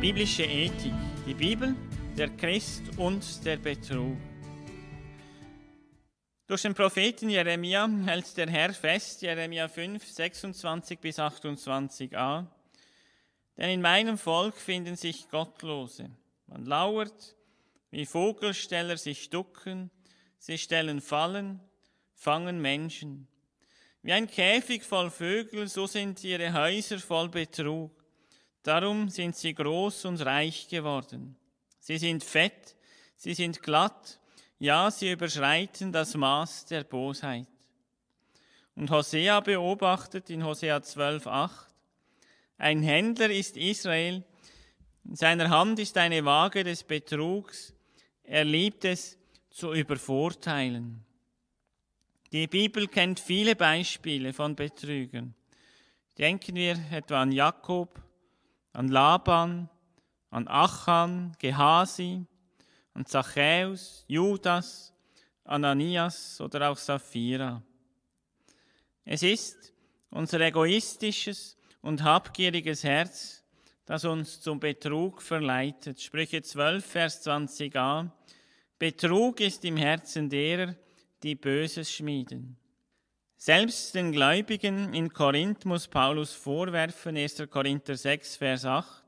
Biblische Ethik, die Bibel, der Christ und der Betrug. Durch den Propheten Jeremia hält der Herr fest, Jeremia 5, 26 bis 28a. Denn in meinem Volk finden sich Gottlose. Man lauert, wie Vogelsteller sich ducken, sie stellen Fallen, fangen Menschen. Wie ein Käfig voll Vögel, so sind ihre Häuser voll Betrug. Darum sind sie groß und reich geworden. Sie sind fett, sie sind glatt, ja, sie überschreiten das Maß der Bosheit. Und Hosea beobachtet in Hosea 12,8, ein Händler ist Israel, in seiner Hand ist eine Waage des Betrugs, er liebt es zu übervorteilen. Die Bibel kennt viele Beispiele von Betrügern. Denken wir etwa an Jakob, an Laban, an Achan, Gehasi, an Zachäus, Judas, Ananias oder auch Sapphira. Es ist unser egoistisches und habgieriges Herz, das uns zum Betrug verleitet. Sprüche 12, Vers 20a. Betrug ist im Herzen derer, die Böses schmieden. Selbst den Gläubigen in Korinth muss Paulus vorwerfen, 1. Korinther 6, Vers 8,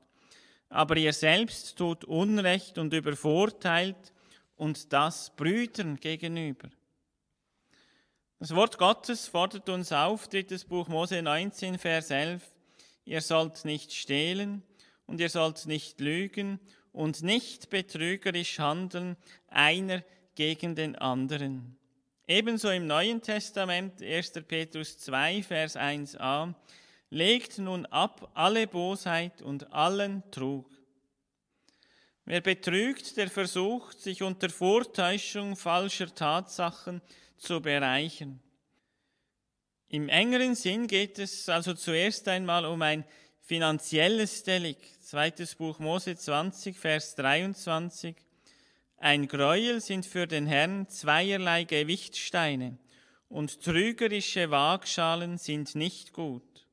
aber ihr selbst tut Unrecht und übervorteilt und das Brüdern gegenüber. Das Wort Gottes fordert uns auf, drittes Buch Mose 19, Vers 11, ihr sollt nicht stehlen und ihr sollt nicht lügen und nicht betrügerisch handeln, einer gegen den anderen. Ebenso im Neuen Testament, 1. Petrus 2, Vers 1a, legt nun ab alle Bosheit und allen Trug. Wer betrügt, der versucht, sich unter Vortäuschung falscher Tatsachen zu bereichern. Im engeren Sinn geht es also zuerst einmal um ein finanzielles Delikt. Zweites Buch Mose 20, Vers 23. Ein Gräuel sind für den Herrn zweierlei Gewichtsteine, und trügerische Waagschalen sind nicht gut.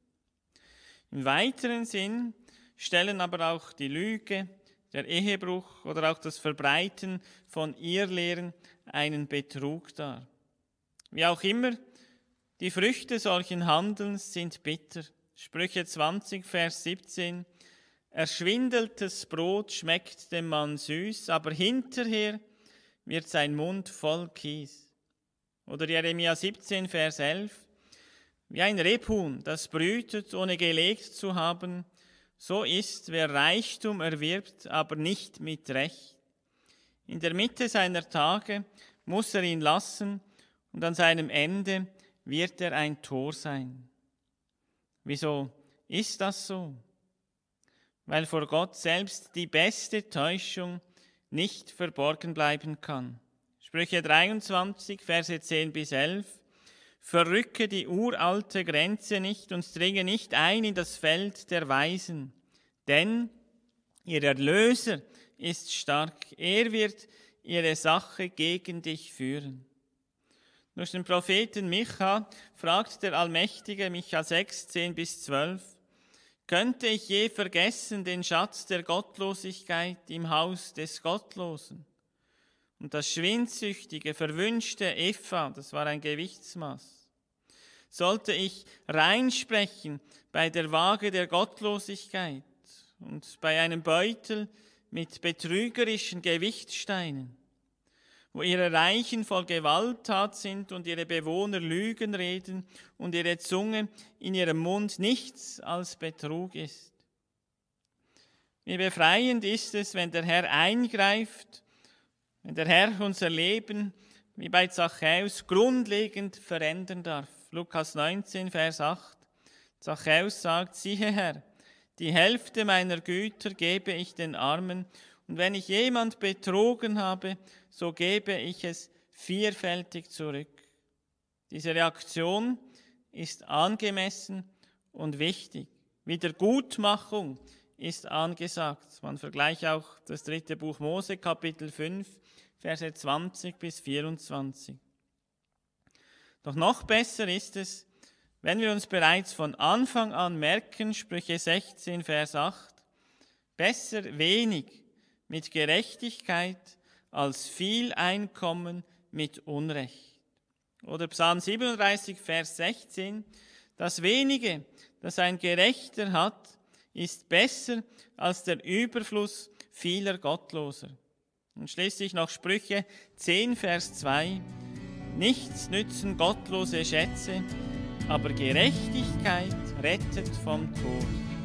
Im weiteren Sinn stellen aber auch die Lüge, der Ehebruch oder auch das Verbreiten von Irrlehren einen Betrug dar. Wie auch immer, die Früchte solchen Handelns sind bitter. Sprüche 20, Vers 17 Erschwindeltes Brot schmeckt dem Mann süß, aber hinterher wird sein Mund voll Kies. Oder Jeremia 17, Vers 11. Wie ein Rebhuhn, das brütet, ohne gelegt zu haben, so ist, wer Reichtum erwirbt, aber nicht mit Recht. In der Mitte seiner Tage muss er ihn lassen, und an seinem Ende wird er ein Tor sein. Wieso ist das so? weil vor Gott selbst die beste Täuschung nicht verborgen bleiben kann. Sprüche 23, Verse 10 bis 11. Verrücke die uralte Grenze nicht und dringe nicht ein in das Feld der Weisen, denn ihr Erlöser ist stark, er wird ihre Sache gegen dich führen. Durch den Propheten Micha fragt der Allmächtige Micha 6, 10 bis 12, könnte ich je vergessen den Schatz der Gottlosigkeit im Haus des Gottlosen? Und das schwindsüchtige, verwünschte Eva, das war ein Gewichtsmaß. Sollte ich reinsprechen bei der Waage der Gottlosigkeit und bei einem Beutel mit betrügerischen Gewichtsteinen? wo ihre Reichen voll Gewalttat sind und ihre Bewohner Lügen reden und ihre Zunge in ihrem Mund nichts als Betrug ist. Wie befreiend ist es, wenn der Herr eingreift, wenn der Herr unser Leben, wie bei Zachäus, grundlegend verändern darf. Lukas 19, Vers 8. Zachäus sagt, siehe Herr, die Hälfte meiner Güter gebe ich den Armen und wenn ich jemand betrogen habe, so gebe ich es vielfältig zurück. Diese Reaktion ist angemessen und wichtig. Wiedergutmachung ist angesagt. Man vergleicht auch das dritte Buch Mose, Kapitel 5, Verse 20 bis 24. Doch noch besser ist es, wenn wir uns bereits von Anfang an merken, Sprüche 16, Vers 8, besser wenig mit Gerechtigkeit als viel Einkommen mit Unrecht. Oder Psalm 37, Vers 16, das wenige, das ein Gerechter hat, ist besser als der Überfluss vieler Gottloser. Und schließlich noch Sprüche 10, Vers 2, nichts nützen gottlose Schätze, aber Gerechtigkeit rettet vom Tod.